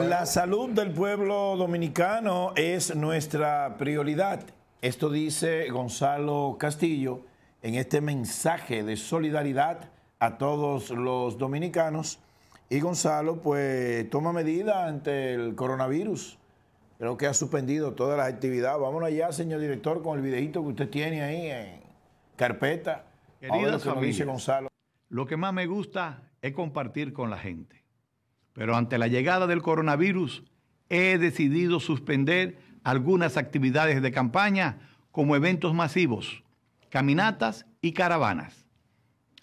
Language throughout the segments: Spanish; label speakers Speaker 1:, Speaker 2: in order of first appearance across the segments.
Speaker 1: La salud del pueblo dominicano es nuestra prioridad. Esto dice Gonzalo Castillo en este mensaje de solidaridad a todos los dominicanos. Y Gonzalo, pues, toma medida ante el coronavirus creo que ha suspendido todas las actividades. Vámonos allá, señor director, con el videito que usted tiene ahí en carpeta.
Speaker 2: Querido Gonzalo. Lo que más me gusta es compartir con la gente. Pero ante la llegada del coronavirus, he decidido suspender algunas actividades de campaña como eventos masivos, caminatas y caravanas.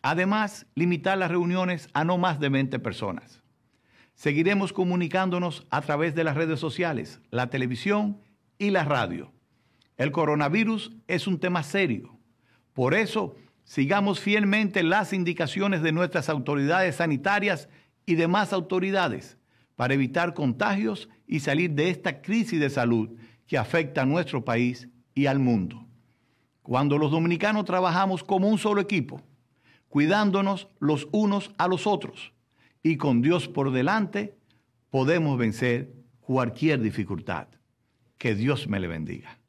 Speaker 2: Además, limitar las reuniones a no más de 20 personas. Seguiremos comunicándonos a través de las redes sociales, la televisión y la radio. El coronavirus es un tema serio. Por eso, sigamos fielmente las indicaciones de nuestras autoridades sanitarias y demás autoridades para evitar contagios y salir de esta crisis de salud que afecta a nuestro país y al mundo. Cuando los dominicanos trabajamos como un solo equipo, cuidándonos los unos a los otros, y con Dios por delante, podemos vencer cualquier dificultad. Que Dios me le bendiga.